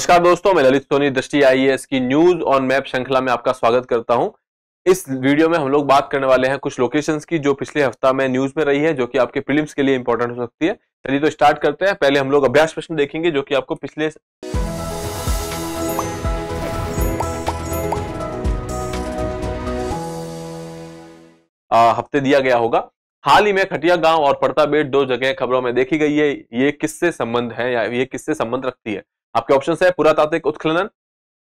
नमस्कार दोस्तों मैं ललित सोनी दृष्टि आई की न्यूज ऑन मैप श्रृंखला में आपका स्वागत करता हूं इस वीडियो में हम लोग बात करने वाले हैं कुछ लोकेशंस की जो पिछले हफ्ता में न्यूज में रही है जो कि आपके फिल्म के लिए इंपॉर्टेंट हो सकती है चलिए तो स्टार्ट करते हैं पहले हम लोग अभ्यास प्रश्न देखेंगे जो कि आपको पिछले आ, हफ्ते दिया गया होगा हाल ही में खटिया गांव और पड़ताबेट दो जगह खबरों में देखी गई है ये किससे संबंध है या ये किससे संबंध रखती है आपके ऑप्शन है पुरातात्विक उत्खनन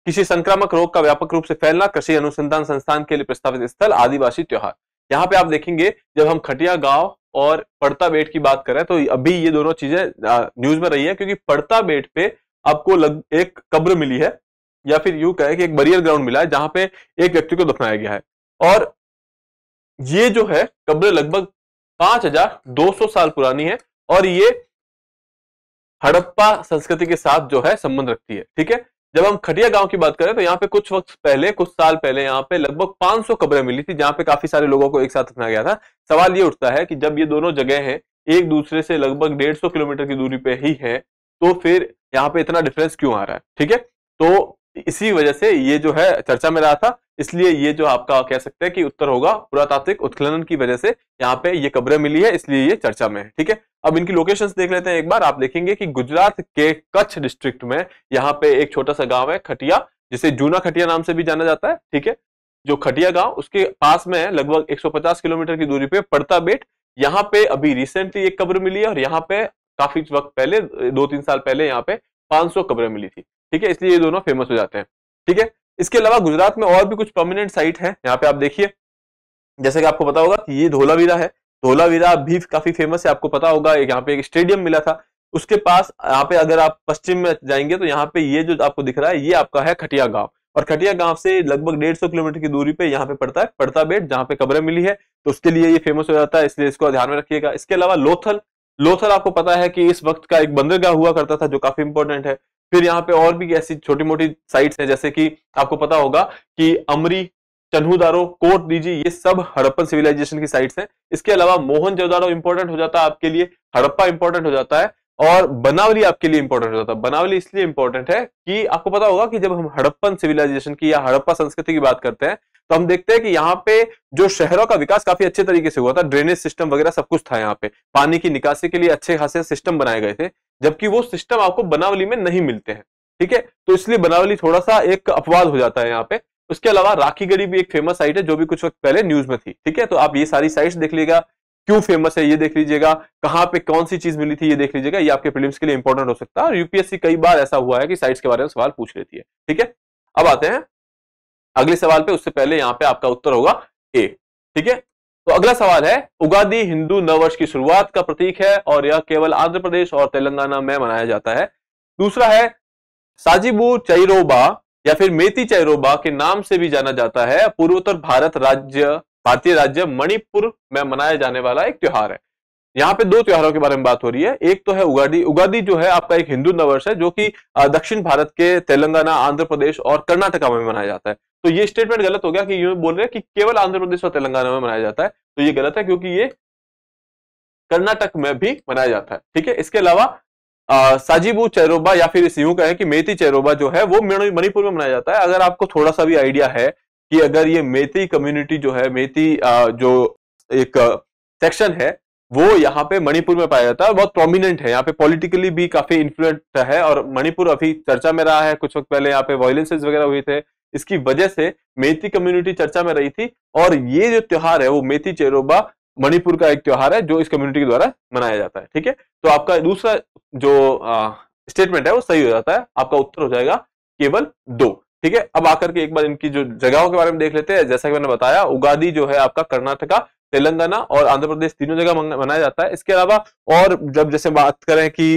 किसी संक्रामक रोग का व्यापक रूप से फैलना कृषि अनुसंधान संस्थान के लिए प्रस्तावित स्थल आदिवासी त्यौहार यहाँ पे आप देखेंगे जब हम खटिया गांव और पड़ता बेट की बात करें तो अभी ये दोनों चीजें न्यूज में रही है क्योंकि पड़ता बेट पे आपको लग, एक कब्र मिली है या फिर यू कहे कि एक बरियर ग्राउंड मिला है जहां पे एक व्यक्ति को दफनाया गया है और ये जो है कब्र लगभग पांच साल पुरानी है और ये हड़प्पा संस्कृति के साथ जो है संबंध रखती है ठीक है जब हम खटिया गांव की बात करें तो यहाँ पे कुछ वक्त पहले कुछ साल पहले यहाँ पे लगभग 500 कब्रें मिली थी जहाँ पे काफी सारे लोगों को एक साथ रखना गया था सवाल ये उठता है कि जब ये दोनों जगह हैं एक दूसरे से लगभग 150 किलोमीटर की दूरी पे ही है तो फिर यहाँ पे इतना डिफरेंस क्यों आ रहा है ठीक है तो इसी वजह से ये जो है चर्चा में रहा था इसलिए ये जो आपका कह सकते हैं कि उत्तर होगा पुरातात्विक उत्खनन की वजह से यहाँ पे ये कब्रें मिली है इसलिए ये चर्चा में है ठीक है अब इनकी लोकेशंस देख लेते हैं एक बार आप देखेंगे कि गुजरात के कच्छ डिस्ट्रिक्ट में यहाँ पे एक छोटा सा गांव है खटिया जिसे जूना खटिया नाम से भी जाना जाता है ठीक है जो खटिया गांव उसके पास में है लगभग 150 किलोमीटर की दूरी पे पड़ता बेट यहाँ पे अभी रिसेंटली एक कब्र मिली है और यहाँ पे काफी वक्त पहले दो तीन साल पहले यहाँ पे 500 कब्रें मिली थी ठीक है इसलिए ये दोनों फेमस हो जाते हैं ठीक है इसके अलावा गुजरात में और भी कुछ परमानेंट साइट है यहाँ पे आप देखिए जैसे कि आपको पता होगा कि ये धोलावीरा है धोलावीरा भी काफी फेमस है आपको पता होगा यहाँ पे एक स्टेडियम मिला था उसके पास यहाँ पे अगर आप पश्चिम में जाएंगे तो यहाँ पे ये जो आपको दिख रहा है ये आपका है खटिया गांव और खटिया गांव से लगभग डेढ़ सौ किलोमीटर की दूरी पे यहाँ पे पड़ता है पड़ता बेट जहाँ पे कब्रें मिली है तो उसके लिए ये फेमस हो जाता है इसलिए इसको ध्यान में रखिएगा इसके अलावा लोथल लोथल आपको पता है कि इस वक्त का एक बंदरगाह हुआ करता था जो काफी इंपॉर्टेंट है फिर यहाँ पे और भी ऐसी छोटी मोटी साइट्स हैं जैसे कि आपको पता होगा कि अमरी चन्हूदारो कोट दीजिए ये सब हड़प्पन सिविलाइजेशन की साइट्स हैं इसके अलावा मोहन जोदारो इंपॉर्टेंट हो जाता है आपके लिए हड़प्पा इंपॉर्टेंट हो जाता है और बनावली आपके लिए इंपॉर्टेंट हो जाता है बनावली इसलिए इंपॉर्टेंट है कि आपको पता होगा कि जब हम हड़प्पन सिविलाइजेशन की या हड़प्पा संस्कृति की बात करते हैं तो हम देखते हैं कि यहाँ पे जो शहरों का विकास काफी अच्छे तरीके से हुआ था ड्रेनेज सिस्टम वगैरह सब कुछ था यहाँ पे पानी की निकासी के लिए अच्छे खासे सिस्टम बनाए गए थे जबकि वो सिस्टम आपको बनावली में नहीं मिलते हैं ठीक है तो इसलिए बनावली थोड़ा सा एक अपवाद हो जाता है यहाँ पे उसके अलावा राखी गढ़ी भी एक फेमस साइट है जो भी कुछ वक्त पहले न्यूज में थी ठीक है तो आप ये सारी साइट्स देख लीजिएगा क्यों फेमस है ये देख लीजिएगा कहाँ पे कौन सी चीज मिली थी ये देख लीजिएगा ये आपके फिल्म के लिए इंपॉर्टेंट हो सकता है और यूपीएससी कई बार ऐसा हुआ है कि साइट्स के बारे में सवाल पूछ लेती है ठीक है अब आते हैं अगले सवाल पे उससे पहले यहाँ पे आपका उत्तर होगा ए ठीक है तो अगला सवाल है उगादी हिंदू नववर्ष की शुरुआत का प्रतीक है और यह केवल आंध्र प्रदेश और तेलंगाना में मनाया जाता है दूसरा है साजिबू चैरोबा या फिर मेती चैरोबा के नाम से भी जाना जाता है पूर्वोत्तर भारत राज्य भारतीय राज्य मणिपुर में मनाया जाने वाला एक त्योहार है यहाँ पे दो त्योहारों के बारे में बात हो रही है एक तो है उगादी उगादी जो है आपका एक हिंदू नववर्ष है जो कि दक्षिण भारत के तेलंगाना आंध्र प्रदेश और कर्नाटका में मनाया जाता है तो ये स्टेटमेंट गलत हो गया कि ये बोल रहे हैं कि केवल आंध्र प्रदेश और तेलंगाना में मनाया जाता है तो ये गलत है क्योंकि ये कर्नाटक में भी मनाया जाता है ठीक है इसके अलावा साजीबू चैरोबा या फिर इस यूं कहें कि मेथी चैरोबा जो है वो मणिपुर में मनाया जाता है अगर आपको थोड़ा सा भी आइडिया है कि अगर ये मेथी कम्युनिटी जो है मेथी जो एक सेक्शन है वो यहाँ पे मणिपुर में पाया जाता है बहुत प्रोमिनेंट है यहाँ पे पॉलिटिकली भी काफी इन्फ्लुएंट है और मणिपुर अभी चर्चा में रहा है कुछ वक्त पहले यहाँ पे वायलेंसेज वगैरह हुए थे इसकी वजह से मेथी कम्युनिटी चर्चा में रही थी और ये जो त्योहार है वो मेथी चेरोबा मणिपुर का एक त्यौहार है जो इस कम्युनिटी के द्वारा मनाया जाता है ठीक है तो आपका दूसरा जो स्टेटमेंट है वो सही हो जाता है आपका उत्तर हो जाएगा केवल दो ठीक है अब आकर के एक बार इनकी जो जगहों के बारे में देख लेते हैं जैसा कि मैंने बताया उगादी जो है आपका कर्नाटका तेलंगाना और आंध्र प्रदेश तीनों जगह मनाया जाता है इसके अलावा और जब जैसे बात करें कि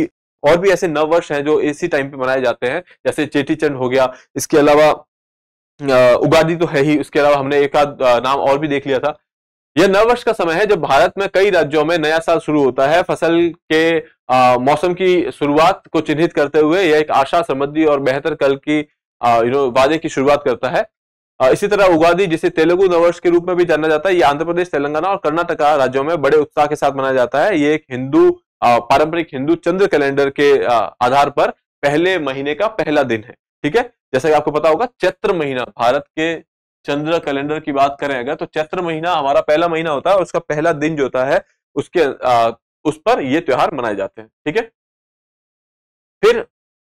और भी ऐसे नव वर्ष हैं जो इसी टाइम पे मनाए जाते हैं जैसे चेटी चंड हो गया इसके अलावा उगादी तो है ही उसके अलावा हमने एक आध नाम और भी देख लिया था यह नववर्ष का समय है जब भारत में कई राज्यों में नया साल शुरू होता है फसल के मौसम की शुरुआत को चिन्हित करते हुए यह एक आशा समृद्धि और बेहतर कल की यू नो वादे की शुरुआत करता है इसी तरह उगादी जिसे तेलुगु नववर्ष के रूप में भी जाना जाता है ये आंध्र प्रदेश तेलंगाना और कर्नाटका राज्यों में बड़े उत्साह के साथ मनाया जाता है ये एक हिंदू पारंपरिक हिंदू चंद्र कैलेंडर के आधार पर पहले महीने का पहला दिन है ठीक है जैसा कि आपको पता होगा चैत्र महीना भारत के चंद्र कैलेंडर की बात करें अगर तो चैत्र महीना हमारा पहला महीना होता है और उसका पहला दिन जो होता है उसके आ, उस पर ये त्योहार मनाए जाते हैं ठीक है फिर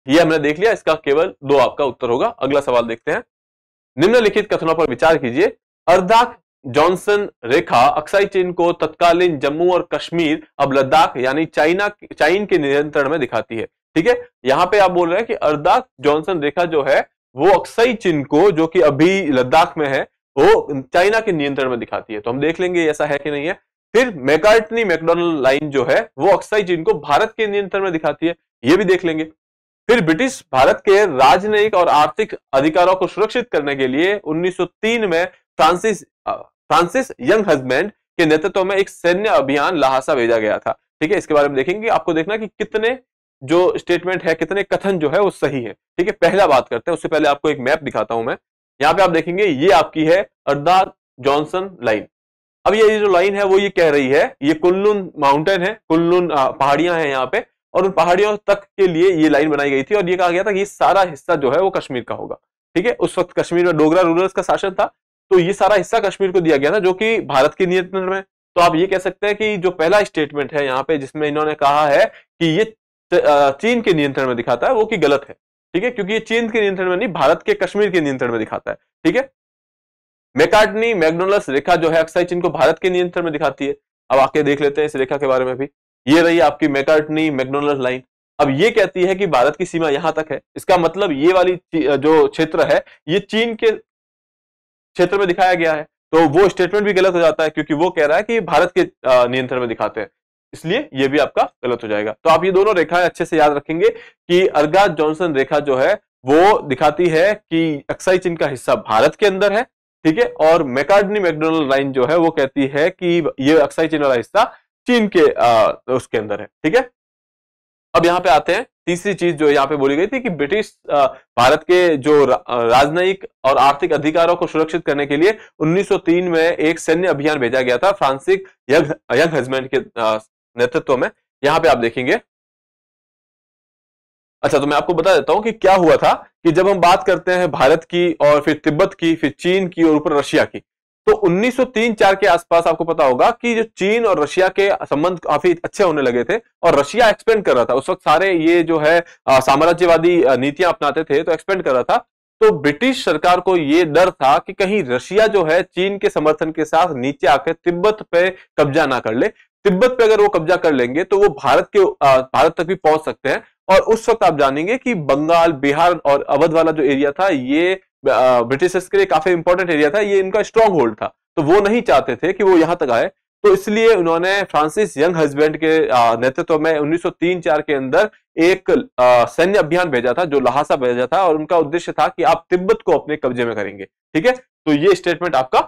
ये हमने देख लिया इसका केवल दो आपका उत्तर होगा अगला सवाल देखते हैं निम्नलिखित कथनों पर विचार कीजिए अर्धाख जॉनसन रेखा अक्साई चीन को तत्कालीन जम्मू और कश्मीर अब लद्दाख यानी चाइना चाइन के नियंत्रण में दिखाती है ठीक है यहाँ पे आप बोल रहे हैं कि अर्दाख जॉनसन रेखा जो है वो अक्साई चीन को जो कि अभी लद्दाख में है वो चाइना के नियंत्रण में दिखाती है तो हम देख लेंगे ऐसा है कि नहीं है फिर मेकार्टनी मैकडोनल्ड लाइन जो है वो अक्साई चीन को भारत के नियंत्रण में दिखाती है ये भी देख लेंगे फिर ब्रिटिश भारत के राजनयिक और आर्थिक अधिकारों को सुरक्षित करने के लिए 1903 में फ्रांसिस फ्रांसिस यंग हस्बैंड के नेतृत्व में एक सैन्य अभियान लहासा भेजा गया था ठीक है इसके बारे में देखेंगे आपको देखना कि कितने जो स्टेटमेंट है कितने कथन जो है वो सही है ठीक है पहला बात करते हैं उससे पहले आपको एक मैप दिखाता हूं मैं यहाँ पे आप देखेंगे ये आपकी है अरदार जॉनसन लाइन अब ये जो लाइन है वो ये कह रही है ये कुल्लून माउंटेन है कुल्लून पहाड़ियां हैं यहाँ पे और उन पहाड़ियों तक के लिए ये लाइन बनाई गई थी और ये कहा गया था कि ये सारा हिस्सा जो है वो कश्मीर का होगा ठीक है उस वक्त कश्मीर में डोगरा रूरल्स का शासन था तो ये सारा हिस्सा कश्मीर को दिया गया था जो कि भारत के नियंत्रण में तो आप ये कह सकते हैं कि जो पहला स्टेटमेंट है यहाँ पे जिसमें इन्होंने कहा है कि ये चीन के नियंत्रण में दिखाता है वो कि गलत है ठीक है क्योंकि ये चीन के नियंत्रण में नहीं भारत के कश्मीर के नियंत्रण में दिखाता है ठीक है मेकार्टनी मैकडोनल्स रेखा जो है अक्सर चीन को भारत के नियंत्रण में दिखाती है अब आके देख लेते हैं इस रेखा के बारे में भी ये रही आपकी मेकार्टनी मैकडोनल्ड लाइन अब ये कहती है कि भारत की सीमा यहां तक है इसका मतलब ये वाली जो क्षेत्र है ये चीन के क्षेत्र में दिखाया गया है तो वो स्टेटमेंट भी गलत हो जाता है क्योंकि वो कह रहा है कि भारत के नियंत्रण में दिखाते हैं इसलिए ये भी आपका गलत हो जाएगा तो आप ये दोनों रेखाएं अच्छे से याद रखेंगे कि अर्गाज जॉनसन रेखा जो है वो दिखाती है कि अक्साई चीन का हिस्सा भारत के अंदर है ठीक है और मैकार्डनी मैकडोनल्ड लाइन जो है वो कहती है कि ये अक्साई चीन वाला हिस्सा चीन के आ, उसके अंदर है ठीक है अब यहाँ पे आते हैं तीसरी चीज जो यहाँ पे बोली गई थी कि ब्रिटिश भारत के जो राजनयिक और आर्थिक अधिकारों को सुरक्षित करने के लिए 1903 में एक सैन्य अभियान भेजा गया था फ्रांसिक यंग यंग के नेतृत्व में यहाँ पे आप देखेंगे अच्छा तो मैं आपको बता देता हूं कि क्या हुआ था कि जब हम बात करते हैं भारत की और फिर तिब्बत की फिर चीन की और ऊपर रशिया की तो 1903-4 के आसपास आपको पता होगा कि जो चीन और रशिया के संबंध काफी अच्छे होने लगे थे और रशिया एक्सपेंड कर रहा था उस वक्त सारे ये जो है साम्राज्यवादी नीतियां अपनाते थे तो एक्सपेंड कर रहा था तो ब्रिटिश सरकार को यह डर था कि कहीं रशिया जो है चीन के समर्थन के साथ नीचे आकर तिब्बत पे कब्जा ना कर ले तिब्बत पे अगर वो कब्जा कर लेंगे तो वो भारत के भारत तक भी पहुंच सकते हैं और उस वक्त आप जानेंगे कि बंगाल बिहार और अवध वाला जो एरिया था ये ब्रिटिशर्स के लिए काफी इंपॉर्टेंट एरिया था ये इनका स्ट्रॉन्ग होल्ड था तो वो नहीं चाहते थे कि वो यहाँ तक आए तो इसलिए उन्होंने फ्रांसिस यंग हस्बैंड के नेतृत्व में 1903 चार के अंदर एक सैन्य अभियान भेजा था जो लहासा भेजा था और उनका उद्देश्य था कि आप तिब्बत को अपने कब्जे में करेंगे ठीक है तो ये स्टेटमेंट आपका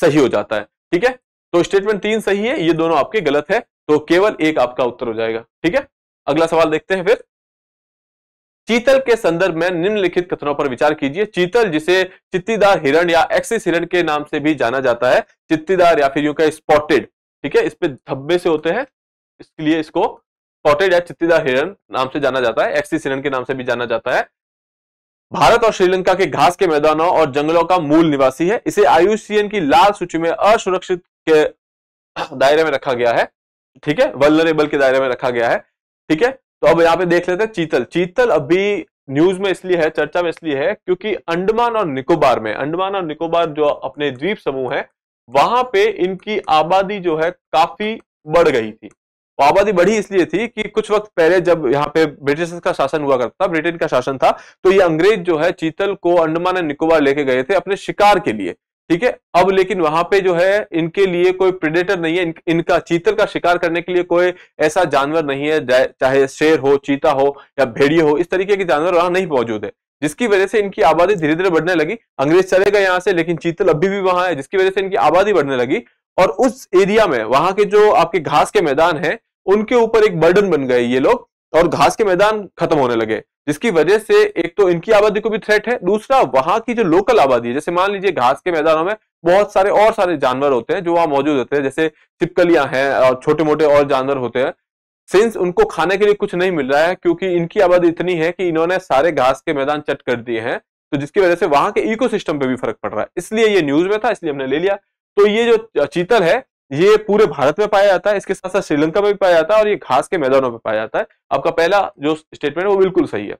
सही हो जाता है ठीक है तो स्टेटमेंट तीन सही है ये दोनों आपके गलत है तो केवल एक आपका उत्तर हो जाएगा ठीक है अगला सवाल देखते हैं फिर चीतल के संदर्भ में निम्नलिखित कथनों पर विचार कीजिए चीतल जिसे चित्तीदार हिरण या एक्सिस हिरण के नाम से भी जाना जाता है चित्तीदार या फिर यू का स्पॉटेड ठीक है इस पे धब्बे से होते हैं इसलिए इसको स्पॉटेड या चित्तीदार हिरण नाम से जाना जाता है एक्सिस हिरण के नाम से भी जाना जाता है भारत और श्रीलंका के घास के मैदानों और जंगलों का मूल निवासी है इसे आयुसीएन की लाल सूची में असुरक्षित के दायरे में रखा गया है ठीक है वल्नरेबल के दायरे में रखा गया है ठीक है तो अब यहाँ पे देख लेते हैं चीतल चीतल अभी न्यूज में इसलिए है चर्चा में इसलिए है क्योंकि अंडमान और निकोबार में अंडमान और निकोबार जो अपने द्वीप समूह है वहां पे इनकी आबादी जो है काफी बढ़ गई थी आबादी बढ़ी इसलिए थी कि कुछ वक्त पहले जब यहाँ पे ब्रिटिश का शासन हुआ करता था ब्रिटेन का शासन था तो ये अंग्रेज जो है चीतल को अंडमान और निकोबार लेके गए थे अपने शिकार के लिए ठीक है अब लेकिन वहां पे जो है इनके लिए कोई प्रिडेटर नहीं है इन, इनका चीतल का शिकार करने के लिए कोई ऐसा जानवर नहीं है चाहे शेर हो चीता हो या भेड़िए हो इस तरीके के जानवर वहां नहीं मौजूद है जिसकी वजह से इनकी आबादी धीरे धीरे बढ़ने लगी अंग्रेज चले गए यहाँ से लेकिन चीतल अभी भी वहां है जिसकी वजह से इनकी आबादी बढ़ने लगी और उस एरिया में वहां के जो आपके घास के मैदान है उनके ऊपर एक बर्डन बन गए ये लोग और घास के मैदान खत्म होने लगे जिसकी वजह से एक तो इनकी आबादी को भी थ्रेट है दूसरा वहां की जो लोकल आबादी है जैसे मान लीजिए घास के मैदानों में बहुत सारे और सारे जानवर होते हैं जो वहां मौजूद होते हैं जैसे चिपकलियां हैं और छोटे मोटे और जानवर होते हैं सिंस उनको खाने के लिए कुछ नहीं मिल रहा है क्योंकि इनकी आबादी इतनी है कि इन्होंने सारे घास के मैदान चट कर दिए हैं तो जिसकी वजह से वहां के इकोसिस्टम पे भी फर्क पड़ रहा है इसलिए ये न्यूज में था इसलिए हमने ले लिया तो ये जो चीतल है ये पूरे भारत में पाया जाता है इसके साथ साथ श्रीलंका में भी पाया जाता है और ये घास के मैदानों में पाया जाता है आपका पहला जो स्टेटमेंट है वो बिल्कुल सही है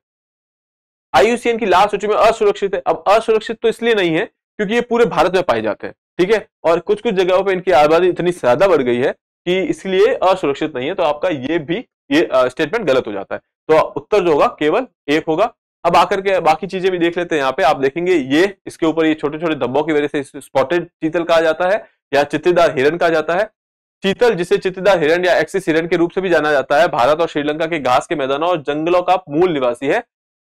आईयूसीएन की लास्ट सूची में असुरक्षित है अब असुरक्षित तो इसलिए नहीं है क्योंकि ये पूरे भारत में पाए जाते हैं ठीक है और कुछ कुछ जगहों पर इनकी आबादी इतनी ज्यादा बढ़ गई है कि इसलिए असुरक्षित नहीं है तो आपका ये भी ये स्टेटमेंट गलत हो जाता है तो उत्तर जो होगा केवल एक होगा अब आकर के बाकी चीजें भी देख लेते हैं यहाँ पे आप देखेंगे ये इसके ऊपर ये छोटे छोटे धब्बों की वजह से स्पॉटेड चीतल कहा जाता है या चित्तीदार हिरण कहा जाता है चीतल जिसे चित्तीदार हिरण या एक्सिस हिरण के रूप से भी जाना जाता है भारत और श्रीलंका के घास के मैदानों और जंगलों का मूल निवासी है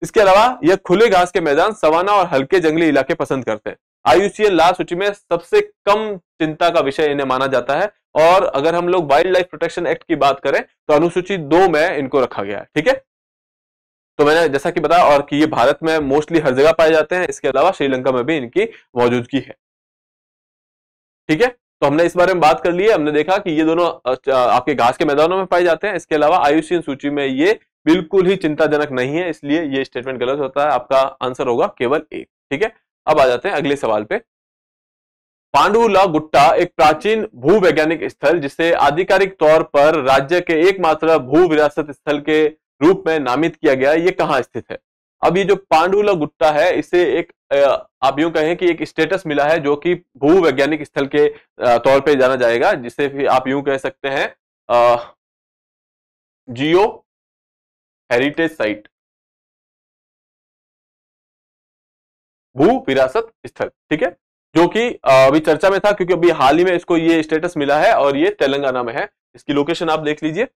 इसके अलावा यह खुले घास के मैदान सवाना और हल्के जंगली इलाके पसंद करते हैं आईयूसीएन लाल सूची में सबसे कम चिंता का विषय इन्हें माना जाता है और अगर हम लोग वाइल्ड लाइफ प्रोटेक्शन एक्ट की बात करें तो अनुसूची दो में इनको रखा गया है ठीक है तो मैंने जैसा कि बताया और कि ये भारत में मोस्टली हर जगह पाए जाते हैं इसके अलावा श्रीलंका में भी इनकी मौजूदगी है ठीक है तो हमने इस बारे में बात कर ली है हमने देखा कि ये दोनों आपके घास के मैदानों में पाए जाते हैं इसके अलावा आयुषीन सूची में ये बिल्कुल ही चिंताजनक नहीं है इसलिए ये स्टेटमेंट गलत होता है आपका आंसर होगा केवल एक ठीक है अब आ जाते हैं अगले सवाल पे पांडुला गुट्टा एक प्राचीन भूवैज्ञानिक स्थल जिसे आधिकारिक तौर पर राज्य के एकमात्र भू विरासत स्थल के रूप में नामित किया गया ये कहाँ स्थित है अब ये जो पांडुला गुट्टा है इसे एक आप यूं कहें कि एक स्टेटस मिला है जो कि भू वैज्ञानिक स्थल के तौर पे जाना जाएगा जिसे भी आप यूं कह सकते हैं जियो हेरिटेज साइट भू विरासत स्थल ठीक है जो कि अभी चर्चा में था क्योंकि अभी हाल ही में इसको ये स्टेटस मिला है और ये तेलंगाना में है इसकी लोकेशन आप देख लीजिए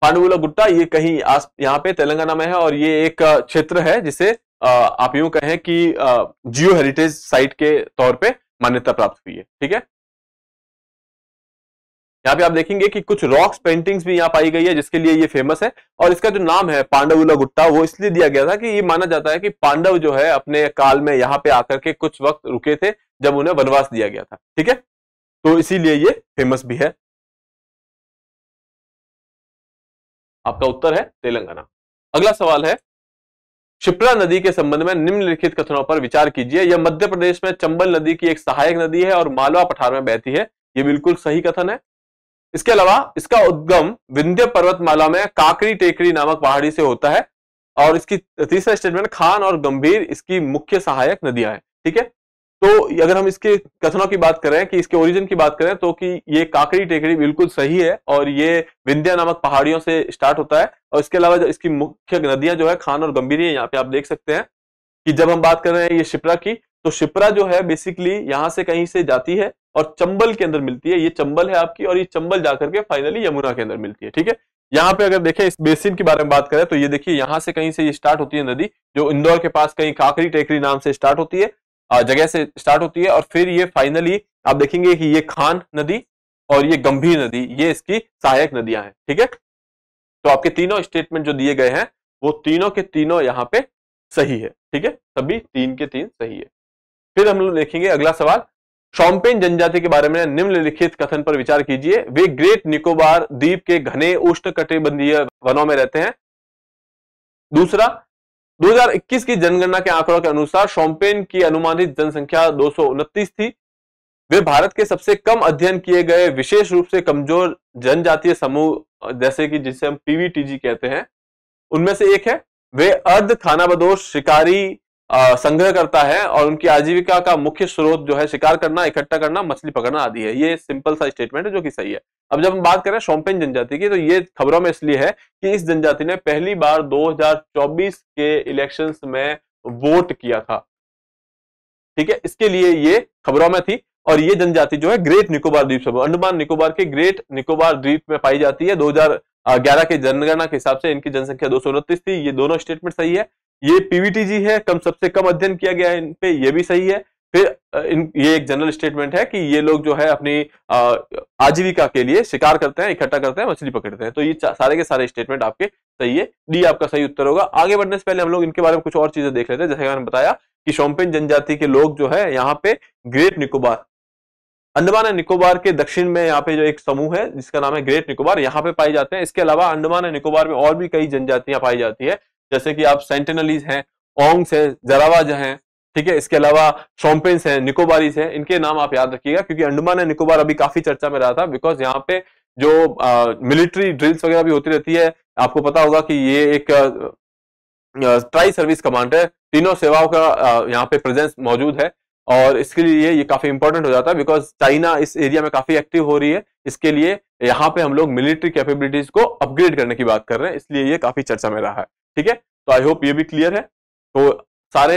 पांडुला गुट्टा ये कहीं आस यहाँ पे तेलंगाना में है और ये एक क्षेत्र है जिसे आप यूं कहें कि जियो हेरिटेज साइट के तौर पे मान्यता प्राप्त हुई है ठीक है यहाँ पे आप देखेंगे कि कुछ रॉक्स पेंटिंग्स भी यहाँ पाई गई है जिसके लिए ये फेमस है और इसका जो नाम है पांडवुला गुट्टा वो इसलिए दिया गया था कि ये माना जाता है कि पांडव जो है अपने काल में यहाँ पे आकर के कुछ वक्त रुके थे जब उन्हें वनवास दिया गया था ठीक है तो इसीलिए ये फेमस भी है आपका उत्तर है तेलंगाना अगला सवाल है शिप्रा नदी के संबंध में निम्नलिखित कथनों पर विचार कीजिए यह मध्य प्रदेश में चंबल नदी की एक सहायक नदी है और मालवा पठार में बहती है यह बिल्कुल सही कथन है इसके अलावा इसका उद्गम विंध्य पर्वतमाला में काकरी टेकरी नामक पहाड़ी से होता है और इसकी तीसरा स्टेटमेंट खान और गंभीर इसकी मुख्य सहायक नदियां हैं ठीक है तो अगर हम इसके कथनों की बात करें कि इसके ओरिजिन की बात करें तो कि ये काकड़ी टेकड़ी बिल्कुल सही है और ये विंध्या नामक पहाड़ियों से स्टार्ट होता है और इसके अलावा इसकी मुख्य नदियां जो है खान और गंभीर है यहाँ पे आप देख सकते हैं कि जब हम बात कर रहे हैं ये शिप्रा की तो शिप्रा जो है बेसिकली यहाँ से कहीं से जाती है और चंबल के अंदर मिलती है ये चंबल है आपकी और ये चंबल जाकर के फाइनली यमुना के अंदर मिलती है ठीक है यहाँ पे अगर देखें इस बेसिन के बारे में बात करें तो ये देखिए यहाँ से कहीं से ये स्टार्ट होती है नदी जो इंदौर के पास कहीं काकरी टेकरी नाम से स्टार्ट होती है जगह से स्टार्ट होती है और फिर ये फाइनली आप देखेंगे कि ये खान नदी और ये गंभीर नदी ये इसकी सहायक नदियां हैं ठीक है तो आपके तीनों स्टेटमेंट जो दिए गए हैं वो तीनों के तीनों यहाँ पे सही है ठीक है सभी तीन के तीन सही है फिर हम लोग देखेंगे अगला सवाल शॉम्पेन जनजाति के बारे में निम्नलिखित कथन पर विचार कीजिए वे ग्रेट निकोबार द्वीप के घने उष्ण कटिबंधीय वनों में रहते हैं दूसरा 2021 की जनगणना के आंकड़ों के अनुसार शॉम्पेन की अनुमानित जनसंख्या दो थी वे भारत के सबसे कम अध्ययन किए गए विशेष रूप से कमजोर जनजातीय समूह जैसे कि जिसे हम पीवीटीजी कहते हैं उनमें से एक है वे अर्ध खानाबदोश शिकारी संग्रह करता है और उनकी आजीविका का मुख्य स्रोत जो है शिकार करना इकट्ठा करना मछली पकड़ना आदि है ये सिंपल सा स्टेटमेंट है जो कि सही है अब जब हम बात करें शोम्पेन जनजाति की तो ये खबरों में इसलिए है कि इस जनजाति ने पहली बार 2024 के इलेक्शन में वोट किया था ठीक है इसके लिए ये खबरों में थी और ये जनजाति जो है ग्रेट निकोबार द्वीप सब अंडमान निकोबार के ग्रेट निकोबार द्वीप में पाई जाती है ग्यारह के जनगणना के हिसाब से इनकी जनसंख्या दो थी ये दोनों स्टेटमेंट सही है ये पीवीटीजी है कम सबसे कम अध्ययन किया गया है इन पे ये भी सही है फिर इन ये एक जनरल स्टेटमेंट है कि ये लोग जो है अपनी आजीविका के लिए शिकार करते हैं इकट्ठा करते हैं मछली पकड़ते हैं तो ये सारे के सारे स्टेटमेंट आपके सही है डी आपका सही उत्तर होगा आगे बढ़ने से पहले हम लोग इनके बारे में कुछ और चीजें देख लेते हैं जैसे मैंने बताया कि शोम्पेन जनजाति के लोग जो है यहाँ पे ग्रेट निकोबार अंडमान एंड निकोबार के दक्षिण में यहाँ पे जो एक समूह है जिसका नाम है ग्रेट निकोबार यहाँ पे पाए जाते हैं इसके अलावा अंडमान एंड निकोबार में और भी कई जनजातियां पाई जाती है जैसे कि आप सेंटेनलीज हैं ओंग्स हैं जरावाज हैं ठीक है इसके अलावा शॉम्पेंस हैं निकोबारीज हैं इनके नाम आप याद रखिएगा क्योंकि अंडमान एंड निकोबार अभी काफी चर्चा में रहा था बिकॉज यहाँ पे जो मिलिट्री ड्रिल्स वगैरह भी होती रहती है आपको पता होगा कि ये एक ट्राई सर्विस कमांड है तीनों सेवाओं का यहाँ पे प्रेजेंस मौजूद है और इसके लिए ये काफी इंपॉर्टेंट हो जाता है बिकॉज चाइना इस एरिया में काफी एक्टिव हो रही है इसके लिए यहाँ पे हम लोग मिलिट्री कैपेबिलिटीज को अपग्रेड करने की बात कर रहे हैं इसलिए ये काफी चर्चा में रहा है ठीक है तो आई होप ये भी क्लियर है तो सारे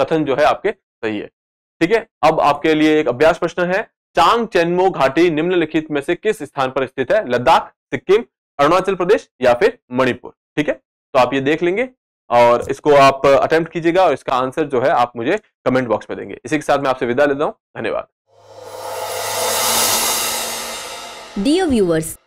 कथन जो है आपके सही है ठीक है अब आपके लिए एक अभ्यास प्रश्न है चांग चेनमो घाटी निम्नलिखित में से किस स्थान पर स्थित है लद्दाख सिक्किम अरुणाचल प्रदेश या फिर मणिपुर ठीक है तो आप ये देख लेंगे और इसको आप अटेम्प्ट कीजिएगा और इसका आंसर जो है आप मुझे कमेंट बॉक्स में देंगे इसी के साथ मैं आपसे विदा लेता हूँ धन्यवाद Dear व्यूवर्स